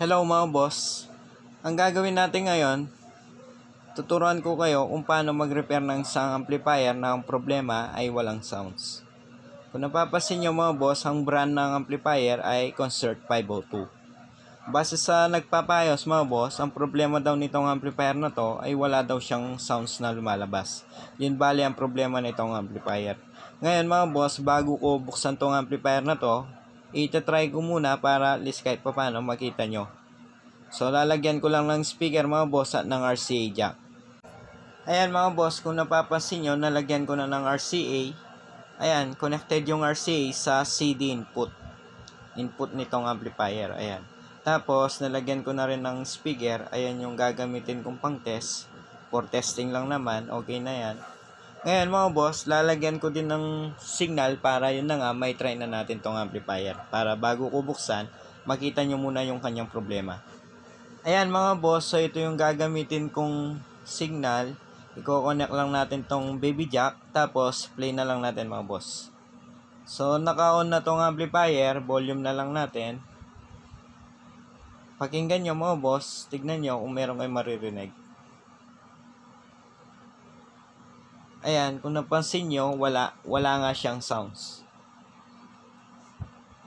Hello mga boss. Ang gagawin natin ngayon, tuturuan ko kayo kung paano mag-repair ng isang amplifier na ang problema ay walang sounds. Kung napapansin nyo mga boss, ang brand ng amplifier ay Concert 502. Base sa nagpapayos mga boss, ang problema daw nitong amplifier na to ay wala daw siyang sounds na lumalabas. Yun bali ang problema nitong amplifier. Ngayon mga boss, bago ko buksan tong amplifier na to, itatry ko muna para at least kahit papano makita nyo. So lalagyan ko lang ng speaker mga boss at ng RCA jack. Ayan mga boss, kung napapansin nyo, nalagyan ko na ng RCA. Ayan, connected yung RCA sa CD input. Input nitong amplifier. Ayan. Tapos, nalagyan ko na rin ng speaker. Ayan yung gagamitin kong pang test. For testing lang naman, okay na yan. Ngayon mga boss, lalagyan ko din ng signal para yun na nga, may try na natin tong amplifier. Para bago ko buksan, makita nyo muna yung kanyang problema. Ayan mga boss, so ito yung gagamitin kong signal. Iko-connect lang natin tong baby jack, tapos play na lang natin mga boss. So naka-on na tong amplifier, volume na lang natin. Pakinggan nyo mga boss, tignan nyo kung meron kayong maririnig. Ayan, kung napansin nyo, wala, wala nga siyang sounds.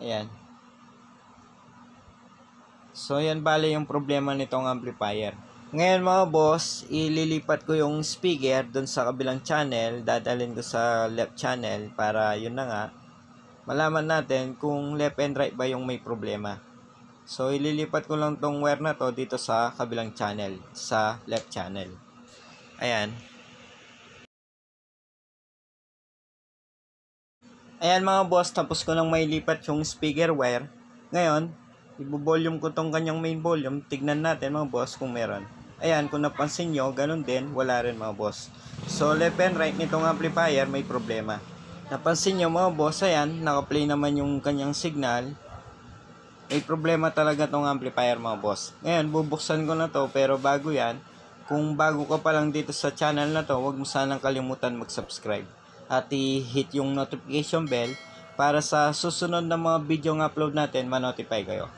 Ayan. So, yan bale yung problema nitong amplifier. Ngayon mga boss, ililipat ko yung speaker dun sa kabilang channel. Dadalhin ko sa left channel para yun na nga. Malaman natin kung left and right ba yung may problema. So, ililipat ko lang tong wire na to dito sa kabilang channel. Sa left channel. Ayan. Ayan mga boss, tapos ko nang mailipat yung speaker wire. Ngayon, ibo-volume ko tong kanyang main volume. Tignan natin mga boss kung meron. Ayan, kung napansin nyo, ganun din, wala rin mga boss. So, left and right nitong amplifier, may problema. Napansin nyo mga boss, ayan, nakaplay naman yung kanyang signal. May problema talaga tong amplifier mga boss. Ngayon, bubuksan ko na to, pero bago yan, kung bago ka pa lang dito sa channel na to, huwag mo sanang kalimutan mag-subscribe at i-hit yung notification bell para sa susunod na mga video ng upload natin, ma-notify kayo.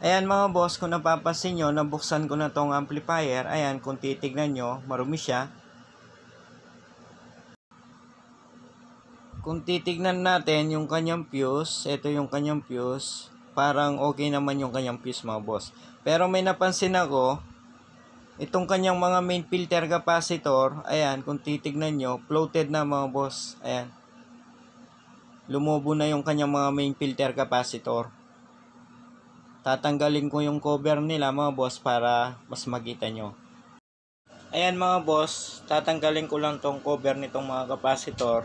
Ayan mga boss, kung napapansin nyo, nabuksan ko na tong amplifier. Ayan, kung titignan nyo, marumi siya. kung titignan natin yung kanyang fuse, ito yung kanyang fuse, parang okay naman yung kanyang fuse mga boss. Pero may napansin ako, itong kanyang mga main filter capacitor, ayan, kung titignan nyo, floated na mga boss, ayan. Lumubo na yung kanyang mga main filter capacitor. Tatanggalin ko yung cover nila mga boss para mas makita nyo. Ayan mga boss, tatanggalin ko lang tong cover nitong mga capacitor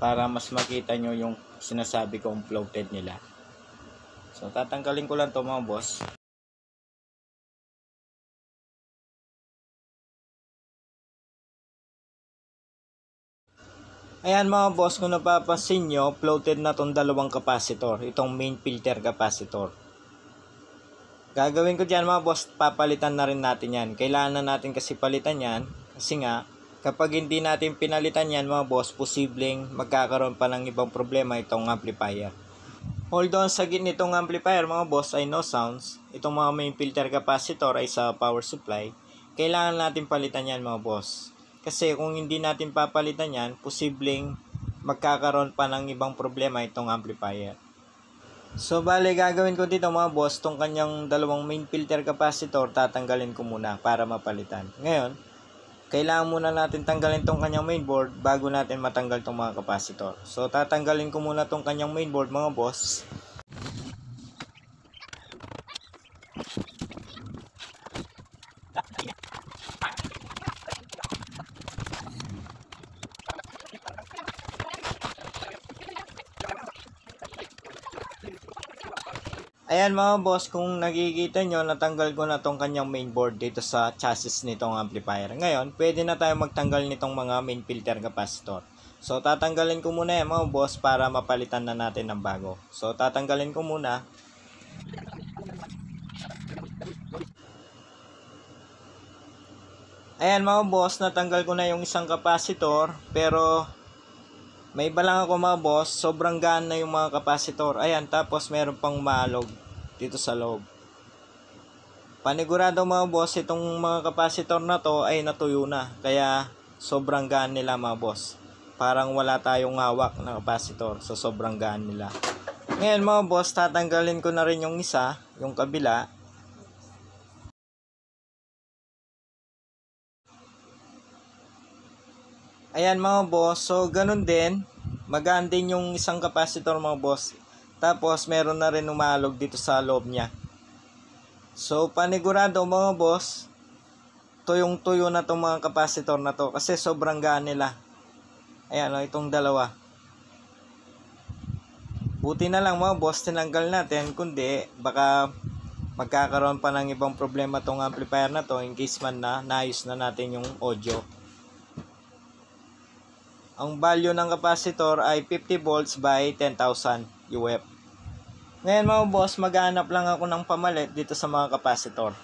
para mas makita nyo yung sinasabi ko kong floated nila. So tatanggalin ko lang to mga boss. Ayan mga boss, kung napapansin nyo, floated na tong dalawang capacitor, itong main filter capacitor. Gagawin ko dyan mga boss, papalitan na rin natin yan. Kailangan na natin kasi palitan yan, kasi nga, Kapag hindi natin pinalitan yan mga boss, posibleng magkakaroon pa ng ibang problema itong amplifier. Although ang sagit nitong amplifier mga boss ay no sounds, itong mga main filter capacitor ay sa power supply, kailangan natin palitan yan mga boss. Kasi kung hindi natin papalitan yan, posibleng magkakaroon pa ng ibang problema itong amplifier. So bale gagawin ko dito mga boss, tong kanyang dalawang main filter capacitor tatanggalin ko muna para mapalitan. Ngayon, kailangan muna natin tanggalin tong kanyang mainboard bago natin matanggal tong mga kapasitor. So, tatanggalin ko muna tong kanyang mainboard mga boss. Ayan mga boss, kung nakikita nyo, natanggal ko na tong kanyang mainboard dito sa chassis nitong amplifier. Ngayon, pwede na tayo magtanggal nitong mga main filter capacitor. So, tatanggalin ko muna yan mga boss para mapalitan na natin ng bago. So, tatanggalin ko muna. Ayan mga boss, natanggal ko na yung isang capacitor pero may iba lang ako mga boss, sobrang gaan na yung mga capacitor. Ayan, tapos meron pang malog dito sa loob. Panigurado mga boss, itong mga kapasitor na to ay natuyo na. Kaya sobrang gaan nila mga boss. Parang wala tayong hawak na kapasitor. So sobrang gaan nila. Ngayon mga boss, tatanggalin ko na rin yung isa, yung kabila. Ayan mga boss, so ganun din. Magaan din yung isang kapasitor mga boss. Tapos meron na rin umalog dito sa loob niya. So panigurado mga boss, tuyong-tuyo na tong mga kapasitor na to kasi sobrang gaan nila. Ayan o, itong dalawa. Buti na lang mga boss, tinanggal natin. Kundi, baka magkakaroon pa ng ibang problema tong amplifier na to in case man na naayos na natin yung audio. Ang value ng capacitor ay 50 volts by 10,000 UF. Ngayon mga boss, maghanap lang ako ng pamalit dito sa mga kapasitor.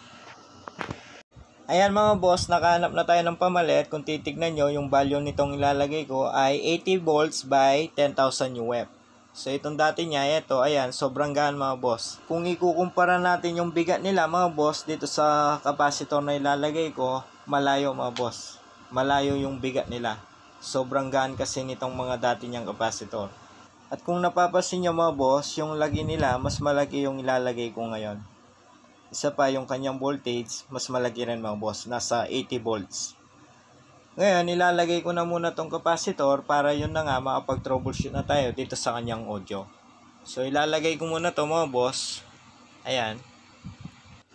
Ayan mga boss, nakahanap na tayo ng pamalit. Kung titignan nyo, yung value nitong ilalagay ko ay 80 volts by 10,000 UF. So itong dati niya, ito, ayan, sobrang gaan mga boss. Kung ikukumpara natin yung bigat nila mga boss dito sa kapasitor na ilalagay ko, malayo mga boss. Malayo yung bigat nila. Sobrang gaan kasi nitong mga dati niyang kapasitor. At kung napapansin nyo mga boss, yung lagi nila, mas malaki yung ilalagay ko ngayon. Isa pa yung kanyang voltage, mas malaki rin mga boss, nasa 80 volts. Ngayon, ilalagay ko na muna tong capacitor para yun na nga makapag-troubleshoot na tayo dito sa kanyang audio. So, ilalagay ko muna to mga boss. Ayan.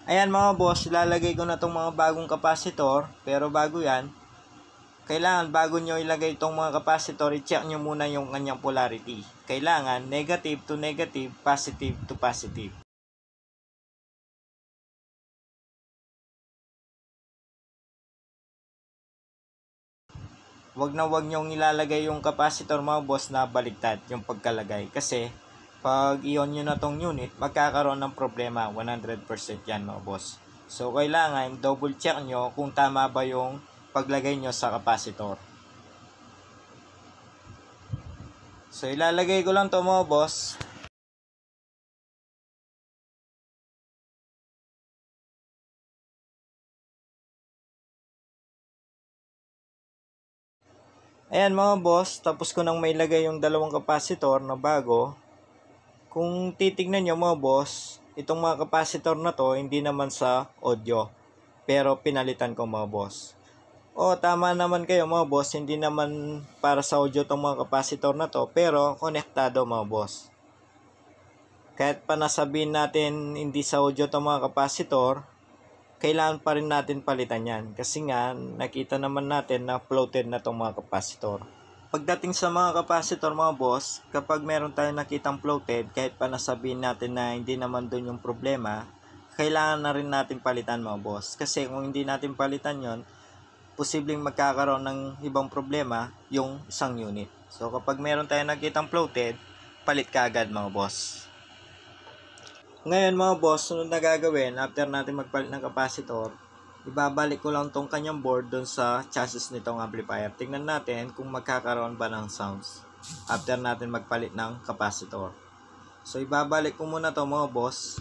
Ayan mga boss, ilalagay ko na tong mga bagong capacitor. Pero bago yan, kailangan bago nyo ilagay itong mga capacitor, i-check nyo muna yung kanyang polarity. Kailangan negative to negative, positive to positive. Huwag na huwag nyong ilalagay yung capacitor mga boss na baligtad yung pagkalagay kasi pag i-on nyo na tong unit magkakaroon ng problema 100% yan mga boss so kailangan double check nyo kung tama ba yung paglagay nyo sa capacitor. So, ilalagay ko lang to mo boss. Ayan mga boss, tapos ko nang mailagay yung dalawang capacitor na bago. Kung titignan nyo mga boss, itong mga capacitor na to hindi naman sa audio. Pero pinalitan ko mga boss. O oh, tama naman kayo mga boss, hindi naman para sa audio tong mga kapasitor na to, pero konektado mga boss. Kahit pa nasabihin natin hindi sa audio tong mga kapasitor, kailangan pa rin natin palitan yan. Kasi nga, nakita naman natin na floated na tong mga kapasitor. Pagdating sa mga kapasitor mga boss, kapag meron tayong nakitang floated, kahit pa nasabihin natin na hindi naman doon yung problema, kailangan na rin natin palitan mga boss. Kasi kung hindi natin palitan yon posibleng magkakaroon ng ibang problema yung isang unit. So kapag meron tayong nakitang floated, palit ka agad mga boss. Ngayon mga boss, sunod na gagawin after natin magpalit ng capacitor, ibabalik ko lang tong kanyang board dun sa chassis nitong amplifier. Tingnan natin kung magkakaroon ba ng sounds after natin magpalit ng capacitor. So ibabalik ko muna to mga boss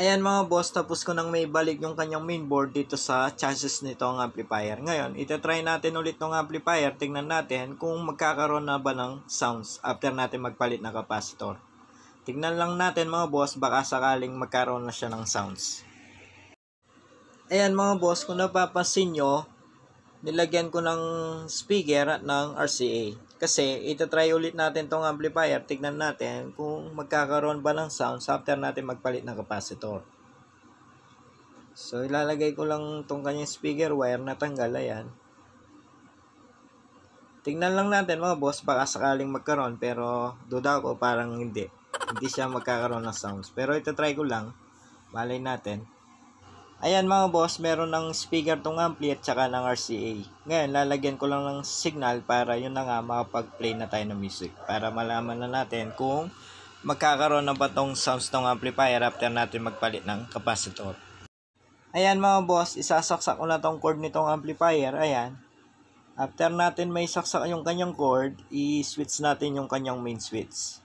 Ayan mga boss, tapos ko nang may balik yung kanyang mainboard dito sa chassis nito ang amplifier. Ngayon, try natin ulit tong amplifier. Tingnan natin kung magkakaroon na ba ng sounds after natin magpalit na capacitor. Tingnan lang natin mga boss, baka sakaling magkaroon na siya ng sounds. Ayan mga boss, kung napapansin nyo, nilagyan ko ng speaker at ng RCA. Kasi, itatry ulit natin tong amplifier. Tignan natin kung magkakaroon ba ng sounds after natin magpalit ng capacitor. So, ilalagay ko lang tong kanyang speaker wire na tanggal. Ayan. Tignan lang natin mga boss baka sakaling magkaroon pero duda ko parang hindi. Hindi siya magkakaroon ng sounds. Pero itatry ko lang. Malay natin. Ayan mga boss, meron ng speaker tong ampli at saka ng RCA. Ngayon, lalagyan ko lang ng signal para yun na nga makapag-play na tayo ng music. Para malaman na natin kung magkakaroon na ba tong sounds tong amplifier after natin magpalit ng capacitor. Ayan mga boss, isasaksak ko na tong cord nitong amplifier. Ayan. After natin may saksak yung kanyang cord, i-switch natin yung kanyang main switch.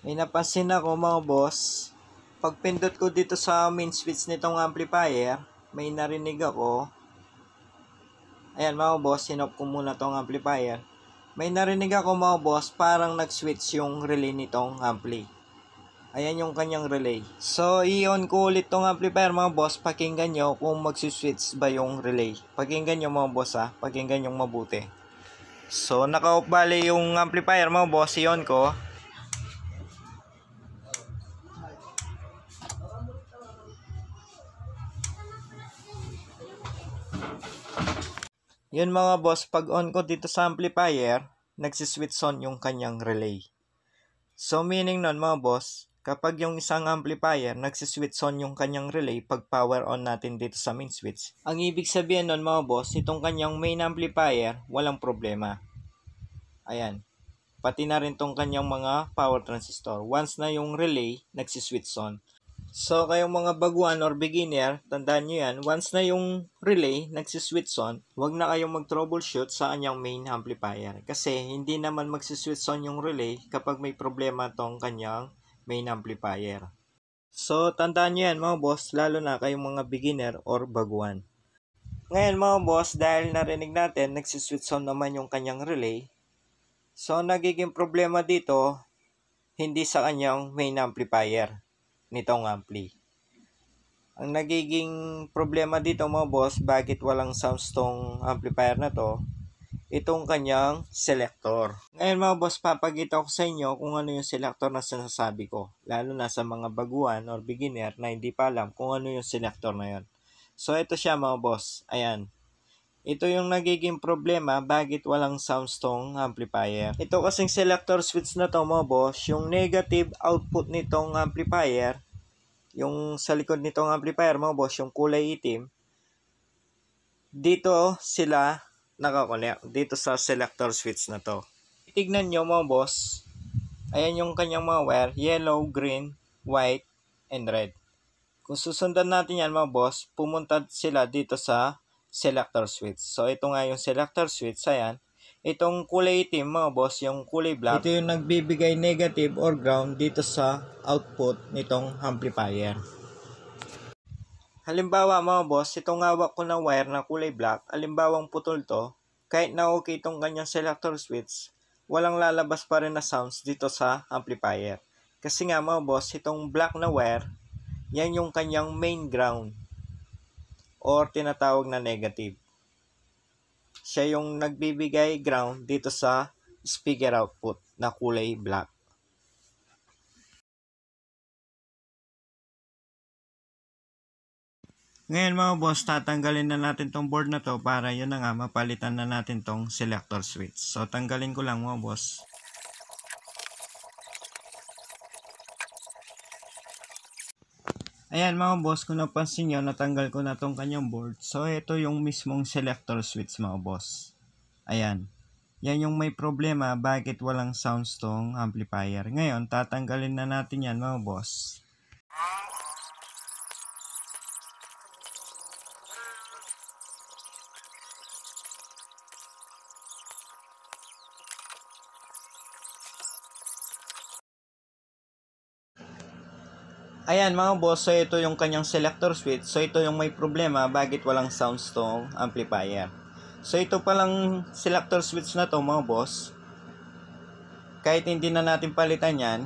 May napansin ako mga boss, pagpindot ko dito sa main switch nitong amplifier, may narinig ako. Ayan mga boss, sinop ko muna tong amplifier. May narinig ako mga boss, parang nag-switch yung relay nitong ampli. Ayan yung kanyang relay. So, i-on ko ulit tong amplifier mga boss. Pakinggan nyo kung mag-switch ba yung relay. Pakinggan nyo mga boss ha. Pakinggan nyo mabuti. So, naka-off yung amplifier mga boss. I-on ko. Yun mga boss, pag on ko dito sa amplifier, nagsiswitch on yung kanyang relay. So meaning nun mga boss, kapag yung isang amplifier nagsiswitch on yung kanyang relay pag power on natin dito sa main switch, ang ibig sabihin nun mga boss, itong kanyang main amplifier walang problema. Ayan, pati na rin tong kanyang mga power transistor. Once na yung relay nagsiswitch on. So, kayong mga baguan or beginner, tandaan nyo yan, once na yung relay nagsiswitch on, huwag na kayong mag-troubleshoot sa anyang main amplifier. Kasi, hindi naman magsiswitch on yung relay kapag may problema tong kanyang main amplifier. So, tandaan nyo yan mga boss, lalo na kayong mga beginner or baguan. Ngayon mga boss, dahil narinig natin, nagsiswitch on naman yung kanyang relay. So, nagiging problema dito, hindi sa kanyang main amplifier nitong ampli. Ang nagiging problema dito mga boss, bakit walang sounds tong amplifier na to, itong kanyang selector. Ngayon mga boss, papagita ko sa inyo kung ano yung selector na sinasabi ko. Lalo na sa mga baguhan or beginner na hindi pa alam kung ano yung selector na yon. So ito siya mga boss, ayan. Ito yung nagiging problema bakit walang soundstone amplifier. Ito kasing selector switch na to mga boss, yung negative output nitong amplifier, yung sa likod nitong amplifier mga boss, yung kulay itim, dito sila nakakonect, dito sa selector switch na to. Itignan nyo mga boss, ayan yung kanyang mga wire, yellow, green, white, and red. Kung susundan natin yan mga boss, pumunta sila dito sa selector switch. So, ito nga yung selector switch. Ayan. Itong kulay itim mga boss, yung kulay black. Ito yung nagbibigay negative or ground dito sa output nitong amplifier. Halimbawa mga boss, itong hawak ko na wire na kulay black, halimbawang putol to, kahit na okay itong kanyang selector switch, walang lalabas pa rin na sounds dito sa amplifier. Kasi nga mga boss, itong black na wire, yan yung kanyang main ground or tinatawag na negative. Siya yung nagbibigay ground dito sa speaker output na kulay black. Ngayon mga boss, tatanggalin na natin tong board na to para yun na nga mapalitan na natin tong selector switch. So tanggalin ko lang mga boss. Ayan mga boss, kung napansin nyo, natanggal ko na tong kanyang board. So, ito yung mismong selector switch mga boss. Ayan. Yan yung may problema, bakit walang sounds tong amplifier. Ngayon, tatanggalin na natin yan mga boss. Ayan mga boss, so ito yung kanyang selector switch. So ito yung may problema bakit walang sounds tong amplifier. So ito palang selector switch na to mga boss. Kahit hindi na natin palitan yan,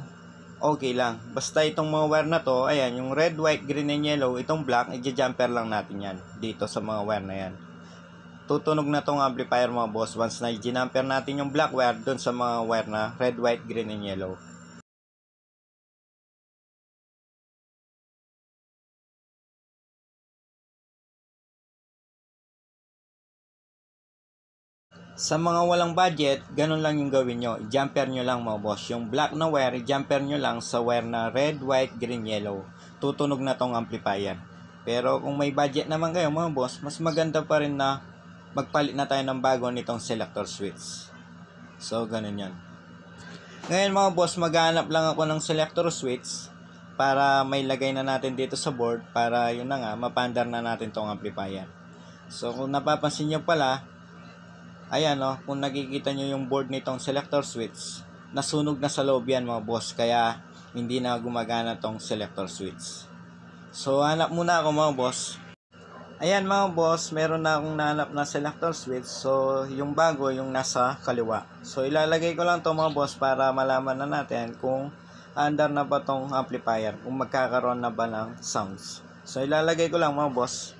okay lang. Basta itong mga wire na to, ayan, yung red, white, green, and yellow, itong black, i-jumper lang natin yan dito sa mga wire na yan. Tutunog na tong amplifier mga boss once na i-jumper natin yung black wire doon sa mga wire na red, white, green, and yellow. Sa mga walang budget, ganun lang yung gawin nyo. Jumper nyo lang mga boss. Yung black na wire, jumper nyo lang sa wire na red, white, green, yellow. Tutunog na tong amplifier. Pero kung may budget naman kayo mga boss, mas maganda pa rin na magpalit na tayo ng bago nitong selector switch. So, ganun yan. Ngayon mga boss, maghanap lang ako ng selector switch para may lagay na natin dito sa board para yun na nga, mapandar na natin tong amplifier. So, kung napapansin nyo pala, Ayan o, oh, kung nakikita nyo yung board nitong selector switch, nasunog na sa loob yan mga boss, kaya hindi na gumagana tong selector switch. So, hanap muna ako mga boss. Ayan mga boss, meron na akong nahanap na selector switch. So, yung bago, yung nasa kaliwa. So, ilalagay ko lang to mga boss para malaman na natin kung under na ba tong amplifier, kung magkakaroon na ba ng sounds. So, ilalagay ko lang mga boss.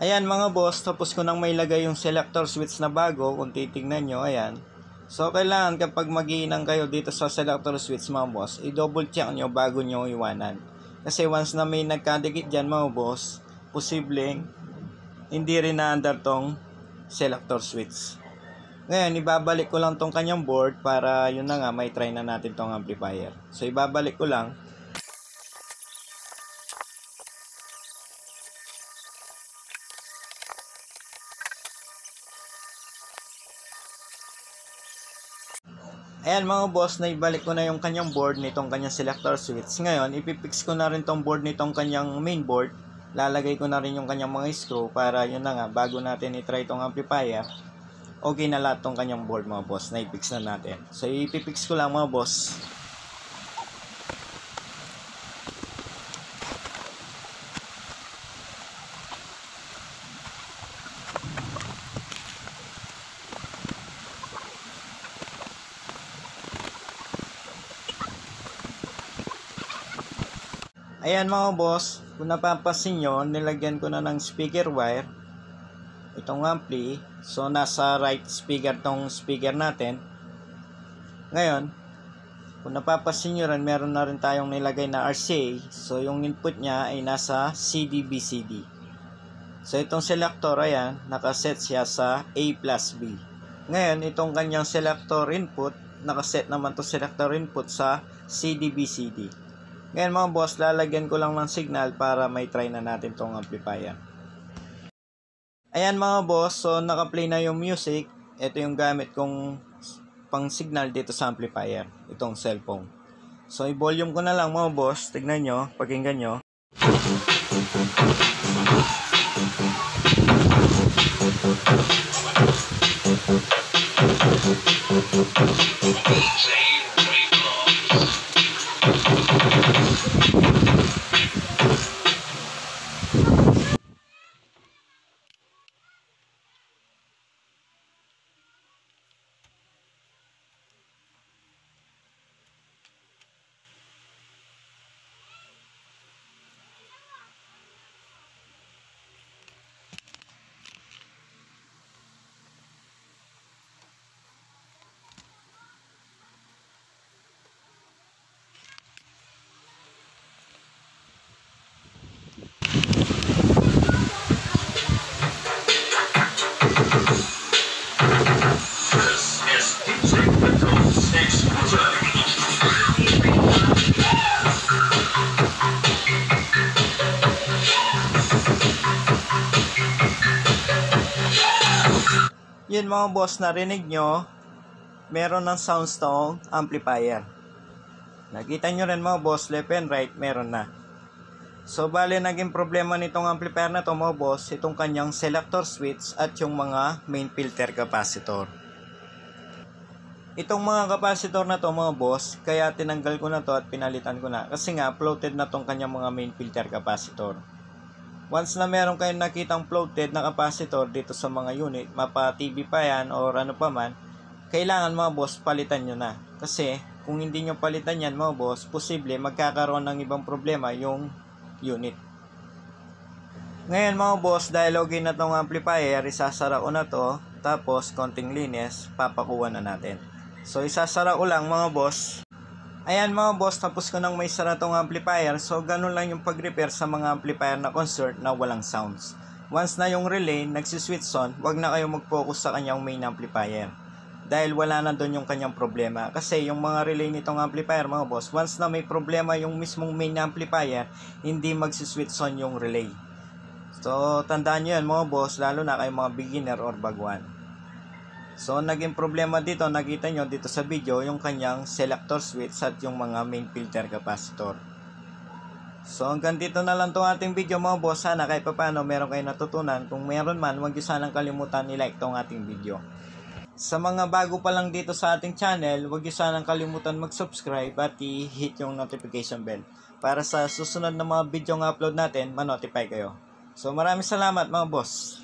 Ayan mga boss, tapos ko nang mailagay yung selector switch na bago kung titingnan nyo, ayan. So kailangan kapag magiinang kayo dito sa selector switch mga boss, i-double check nyo bago nyo iwanan. Kasi once na may nagkadikit dyan mga boss, posibleng hindi rin na-under tong selector switch. Ngayon, ibabalik ko lang tong kanyang board para yun na nga, may try na natin tong amplifier. So ibabalik ko lang Ayan mga boss, naibalik ko na yung kanyang board nitong kanyang selector switch. Ngayon, ipipix ko na rin tong board nitong kanyang main board. Lalagay ko na rin yung kanyang mga screw para yun na nga, bago natin itry tong amplifier, okay na lahat tong kanyang board mga boss. Naipix na natin. So, ipipix ko lang mga boss. Ayan mga boss, kung napapansin nyo, nilagyan ko na ng speaker wire. Itong ampli. So, nasa right speaker tong speaker natin. Ngayon, kung napapansin nyo rin, meron na rin tayong nilagay na RCA. So, yung input niya ay nasa CD-BCD. So, itong selector, ayan, nakaset siya sa A plus B. Ngayon, itong kanyang selector input, nakaset naman to selector input sa CD-BCD. Ngayon mga boss, lalagyan ko lang ng signal para may try na natin tong amplifier. Ayan mga boss, so naka-play na yung music. Ito yung gamit kong pang signal dito sa amplifier, itong cellphone. So i-volume ko na lang mga boss, tignan nyo, pakinggan nyo. Thank you. ちょっとちょっとちょっと。yun mga boss, narinig nyo, meron ng soundstone oh, amplifier. Nakita nyo rin mga boss, left and right, meron na. So, bali naging problema nitong amplifier na to mga boss, itong kanyang selector switch at yung mga main filter capacitor. Itong mga capacitor na to mga boss, kaya tinanggal ko na to at pinalitan ko na kasi nga floated na tong kanyang mga main filter capacitor. Once na meron kayong nakitang floated na capacitor dito sa mga unit, mapa TV pa yan or ano pa man, kailangan mga boss palitan nyo na. Kasi kung hindi nyo palitan yan mga boss, posible magkakaroon ng ibang problema yung unit. Ngayon mga boss, dahil okay na tong amplifier, isasara ko na to, tapos konting linis, papakuha na natin. So isasara ko lang mga boss. Ayan mga boss, tapos ko nang may saratong amplifier. So, ganun lang yung pag-repair sa mga amplifier na concert na walang sounds. Once na yung relay, nagsiswitch on, wag na kayo mag-focus sa kanyang main amplifier. Dahil wala na doon yung kanyang problema. Kasi yung mga relay nitong amplifier mga boss, once na may problema yung mismong main amplifier, hindi magsiswitch on yung relay. So, tandaan nyo yan mga boss, lalo na kayo mga beginner or baguan. So, naging problema dito, nakita nyo dito sa video, yung kanyang selector switch at yung mga main filter capacitor. So, hanggang dito na lang itong ating video mga boss. Sana kahit pa paano meron kayo natutunan. Kung meron man, huwag nyo sanang kalimutan ni-like itong ating video. Sa mga bago pa lang dito sa ating channel, huwag nyo sanang kalimutan mag-subscribe at i-hit yung notification bell para sa susunod na mga video ng upload natin, manotify kayo. So maraming salamat mga boss!